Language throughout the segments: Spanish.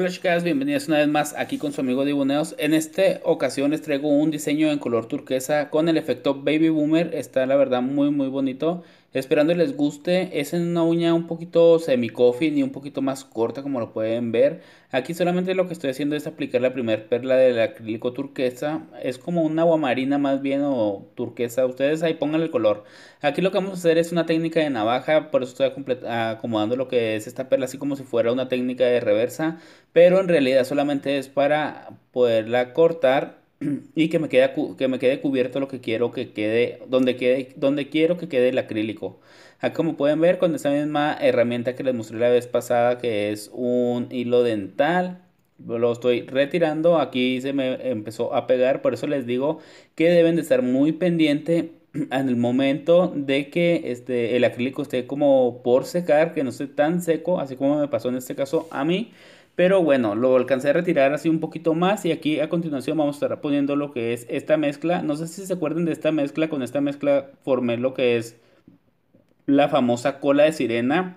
Hola chicas, bienvenidas una vez más aquí con su amigo Dibuneos. En esta ocasión les traigo un diseño en color turquesa con el efecto Baby Boomer. Está la verdad muy muy bonito. Esperando les guste, es en una uña un poquito semi-coffee y un poquito más corta como lo pueden ver. Aquí solamente lo que estoy haciendo es aplicar la primera perla del acrílico turquesa. Es como una aguamarina más bien o turquesa. Ustedes ahí pongan el color. Aquí lo que vamos a hacer es una técnica de navaja. Por eso estoy acomodando lo que es esta perla así como si fuera una técnica de reversa. Pero en realidad solamente es para poderla cortar y que me, quede, que me quede cubierto lo que quiero que quede donde, quede, donde quiero que quede el acrílico. Acá ah, como pueden ver con esta misma herramienta que les mostré la vez pasada que es un hilo dental lo estoy retirando aquí se me empezó a pegar por eso les digo que deben de estar muy pendiente en el momento de que este el acrílico esté como por secar que no esté tan seco así como me pasó en este caso a mí pero bueno, lo alcancé a retirar así un poquito más y aquí a continuación vamos a estar poniendo lo que es esta mezcla. No sé si se acuerdan de esta mezcla, con esta mezcla formé lo que es la famosa cola de sirena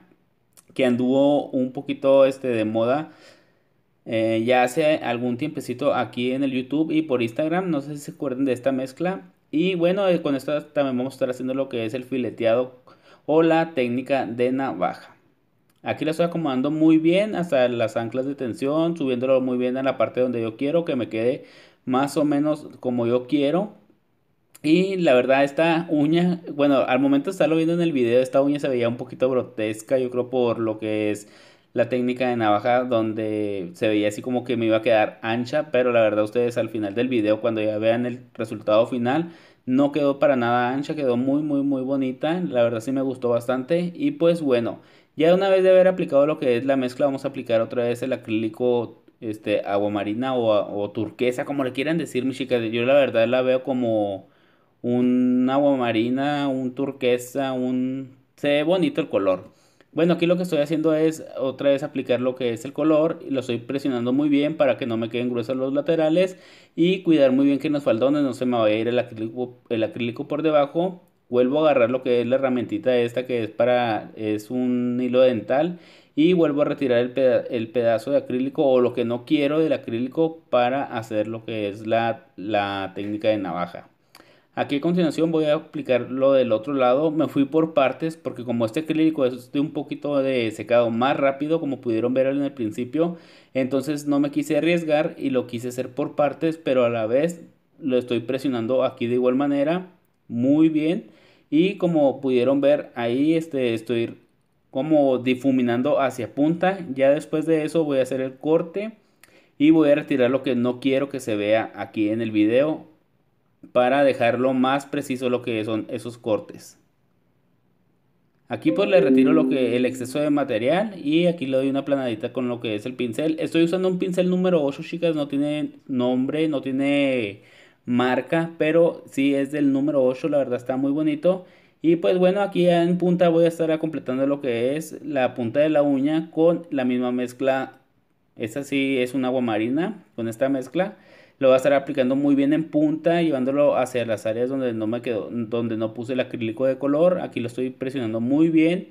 que anduvo un poquito este, de moda eh, ya hace algún tiempecito aquí en el YouTube y por Instagram. No sé si se acuerdan de esta mezcla. Y bueno, eh, con esta también vamos a estar haciendo lo que es el fileteado o la técnica de navaja. Aquí la estoy acomodando muy bien hasta las anclas de tensión, subiéndolo muy bien a la parte donde yo quiero, que me quede más o menos como yo quiero. Y la verdad esta uña, bueno, al momento de estarlo viendo en el video, esta uña se veía un poquito grotesca, yo creo por lo que es la técnica de navaja donde se veía así como que me iba a quedar ancha, pero la verdad ustedes al final del video, cuando ya vean el resultado final, no quedó para nada ancha, quedó muy muy muy bonita, la verdad sí me gustó bastante y pues bueno, ya una vez de haber aplicado lo que es la mezcla, vamos a aplicar otra vez el acrílico este, aguamarina o, o turquesa, como le quieran decir, mis chicas. Yo la verdad la veo como un aguamarina, un turquesa, un... Se ve bonito el color. Bueno, aquí lo que estoy haciendo es otra vez aplicar lo que es el color. Y lo estoy presionando muy bien para que no me queden gruesos los laterales. Y cuidar muy bien que en los faldones no se me vaya a ir el el acrílico por debajo vuelvo a agarrar lo que es la herramientita esta que es para, es un hilo dental y vuelvo a retirar el, pedazo de acrílico o lo que no quiero del acrílico para hacer lo que es la, la técnica de navaja. Aquí a continuación voy a aplicar lo del otro lado. Me fui por partes porque como este acrílico es de un poquito de secado más rápido, como pudieron ver en el principio, entonces no me quise arriesgar y lo quise hacer por partes, pero a la vez lo estoy presionando aquí de igual manera, muy bien. Y como pudieron ver ahí, este, estoy como difuminando hacia punta. Ya después de eso voy a hacer el corte y voy a retirar lo que no quiero que se vea aquí en el video para dejarlo más preciso lo que son esos cortes. Aquí pues le retiro lo que el exceso de material y aquí le doy una planadita con lo que es el pincel. Estoy usando un pincel número 8, chicas, no tiene nombre, no tiene marca, pero si es del número 8, la verdad está muy bonito. Y pues bueno, aquí en punta voy a estar completando lo que es la punta de la uña con la misma mezcla. Esta sí es un agua marina con esta mezcla. Lo voy a estar aplicando muy bien en punta, llevándolo hacia las áreas donde no me quedó, donde no puse el acrílico de color. Aquí lo estoy presionando muy bien.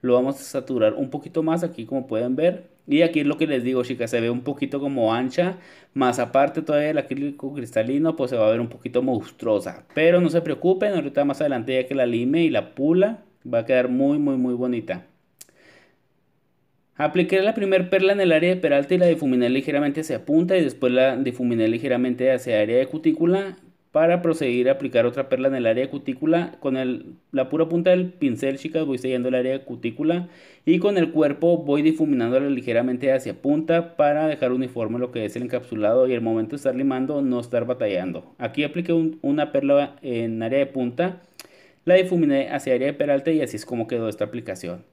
Lo vamos a saturar un poquito más aquí como pueden ver. Y aquí es lo que les digo, chicas, se ve un poquito como ancha, más aparte todavía el acrílico cristalino, pues se va a ver un poquito monstruosa. Pero no se preocupen, ahorita más adelante ya que la lime y la pula, va a quedar muy, muy, muy bonita. Apliqué la primer perla en el área de peralta y la difuminé ligeramente hacia punta y después la difuminé ligeramente hacia área de cutícula para proseguir a aplicar otra perla en el área cutícula con el, la pura punta del pincel chicas voy sellando el área cutícula y con el cuerpo voy difuminándola ligeramente hacia punta para dejar uniforme lo que es el encapsulado y el momento de estar limando no estar batallando aquí apliqué una perla en área de punta la difuminé hacia área de peralta y así es como quedó esta aplicación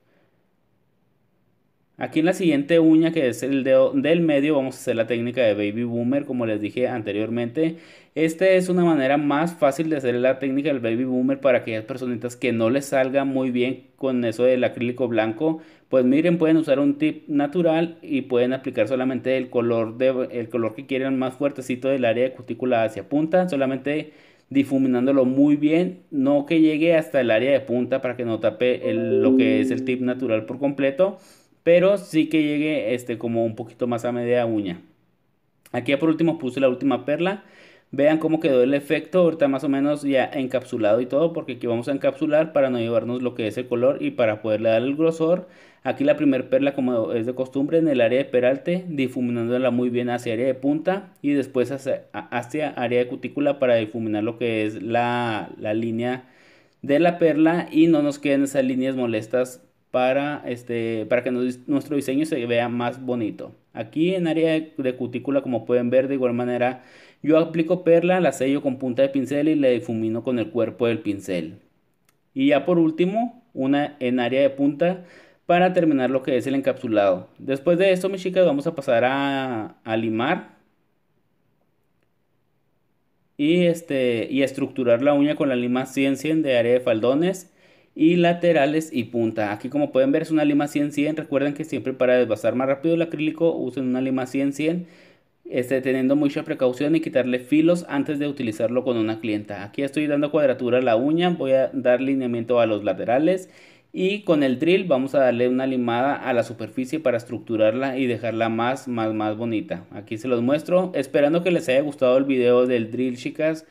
Aquí en la siguiente uña, que es el dedo del medio, vamos a hacer la técnica de Baby Boomer, como les dije anteriormente. Esta es una manera más fácil de hacer la técnica del Baby Boomer para aquellas personitas que no les salga muy bien con eso del acrílico blanco. Pues miren, pueden usar un tip natural y pueden aplicar solamente el color, de, el color que quieran más fuertecito del área de cutícula hacia punta, solamente difuminándolo muy bien, no que llegue hasta el área de punta para que no tape lo que es el tip natural por completo pero sí que llegue este, como un poquito más a media uña. Aquí ya por último puse la última perla. Vean cómo quedó el efecto, ahorita más o menos ya encapsulado y todo, porque aquí vamos a encapsular para no llevarnos lo que es el color y para poderle dar el grosor. Aquí la primer perla como es de costumbre en el área de peralte, difuminándola muy bien hacia área de punta y después hacia, hacia área de cutícula para difuminar lo que es la, la línea de la perla y no nos queden esas líneas molestas para, este, para que nuestro diseño se vea más bonito. Aquí en área de, cutícula, como pueden ver, de igual manera, yo aplico perla, la sello con punta de pincel y le difumino con el cuerpo del pincel. Y ya por último, una en área de punta para terminar lo que es el encapsulado. Después de esto, mis chicas, vamos a pasar a, limar y, este, y estructurar la uña con la lima 100-100 de área de faldones y laterales y punta. Aquí como pueden ver es una lima 100-100. Recuerden que siempre para desbastar más rápido el acrílico usen una lima 100-100. Este, teniendo mucha precaución y quitarle filos antes de utilizarlo con una clienta. Aquí estoy dando cuadratura a la uña, voy a dar lineamiento a los laterales y con el drill vamos a darle una limada a la superficie para estructurarla y dejarla más, más, más bonita. Aquí se los muestro, esperando que les haya gustado el video del drill chicas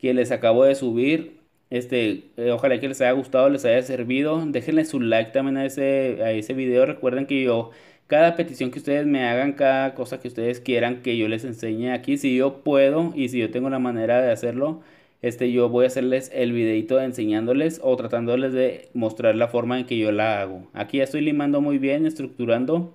que les acabo de subir. Este, eh, ojalá que les haya gustado, les haya servido. Déjenle su like también a ese, a ese video. Recuerden que yo, cada petición que ustedes me hagan, cada cosa que ustedes quieran que yo les enseñe aquí, si yo puedo y si yo tengo la manera de hacerlo, este, yo voy a hacerles el videito enseñándoles o tratándoles de mostrar la forma en que yo la hago. Aquí ya estoy limando muy bien, estructurando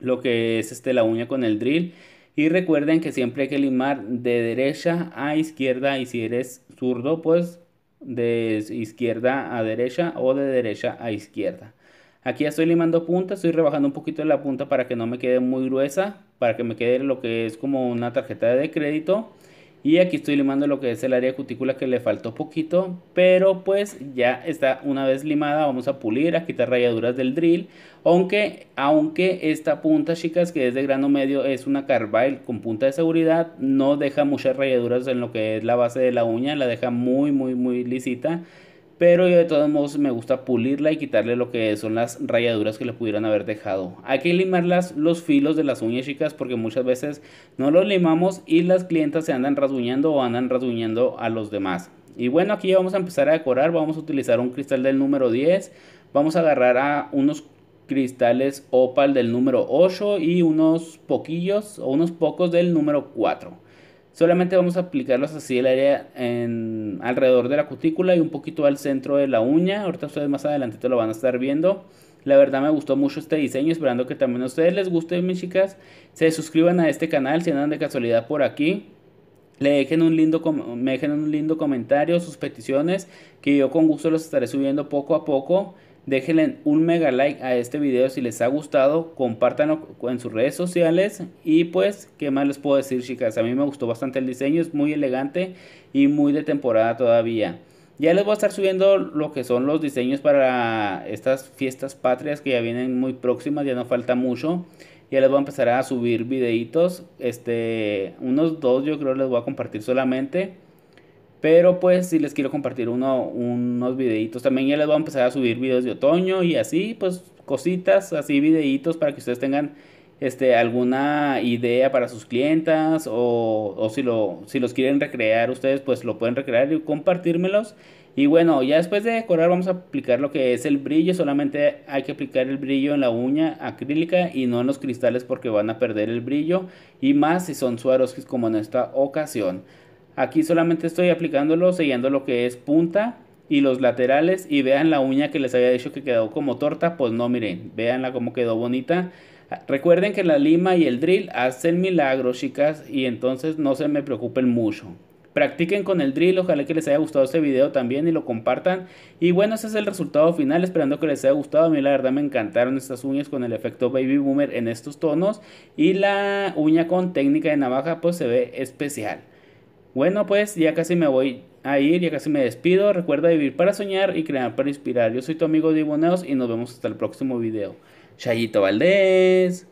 lo que es este, la uña con el drill. Y recuerden que siempre hay que limar de derecha a izquierda y si eres zurdo, pues de izquierda a derecha o de derecha a izquierda. Aquí ya estoy limando punta, estoy rebajando un poquito la punta para que no me quede muy gruesa, para que me quede lo que es como una tarjeta de crédito. Y aquí estoy limando lo que es el área de cutícula que le faltó poquito, pero pues ya está una vez limada, vamos a pulir, a quitar rayaduras del drill, aunque, aunque esta punta chicas que es de grano medio es una carbide con punta de seguridad, no deja muchas rayaduras en lo que es la base de la uña, la deja muy muy muy lisita pero yo de todos modos me gusta pulirla y quitarle lo que son las rayaduras que le pudieran haber dejado. Hay que limarlas los filos de las uñas chicas porque muchas veces no los limamos y las clientas se andan rasguñando o andan rasguñando a los demás. Y bueno, aquí ya vamos a empezar a decorar, vamos a utilizar un cristal del número 10, vamos a agarrar a unos cristales opal del número 8 y unos poquillos o unos pocos del número 4. Solamente vamos a aplicarlos así el área alrededor de la cutícula y un poquito al centro de la uña. Ahorita ustedes más adelante te lo van a estar viendo. La verdad me gustó mucho este diseño, esperando que también a ustedes les guste, mis chicas. Se suscriban a este canal si andan de casualidad por aquí. Le dejen un lindo me dejen un lindo comentario, sus peticiones, que yo con gusto los estaré subiendo poco a poco. Déjenle un mega like a este video si les ha gustado, compártanlo en sus redes sociales y pues, ¿qué más les puedo decir chicas? A mí me gustó bastante el diseño, es muy elegante y muy de temporada todavía. Ya les voy a estar subiendo lo que son los diseños para estas fiestas patrias que ya vienen muy próximas, ya no falta mucho. Ya les voy a empezar a subir videitos, este, unos dos yo creo les voy a compartir solamente pero pues si les quiero compartir uno, unos videitos. También ya les voy a empezar a subir videos de otoño y así, pues cositas, así videitos para que ustedes tengan este, alguna idea para sus clientas o, si, lo, si los quieren recrear ustedes, pues lo pueden recrear y compartírmelos. Y bueno, ya después de decorar vamos a aplicar lo que es el brillo. Solamente hay que aplicar el brillo en la uña acrílica y no en los cristales porque van a perder el brillo. Y más si son suaros como en esta ocasión. Aquí solamente estoy aplicándolo sellando lo que es punta y los laterales y vean la uña que les había dicho que quedó como torta, pues no miren, veanla como quedó bonita. Recuerden que la lima y el drill hacen milagros chicas y entonces no se me preocupen mucho. Practiquen con el drill, ojalá que les haya gustado este video también y lo compartan. Y bueno, ese es el resultado final, esperando que les haya gustado. A mí la verdad me encantaron estas uñas con el efecto Baby Boomer en estos tonos. Y la uña con técnica de navaja pues se ve especial. Bueno, pues ya casi me voy a ir, ya casi me despido. Recuerda vivir para soñar y crear para inspirar. Yo soy tu amigo Diboneos y nos vemos hasta el próximo video. Chayito Valdés.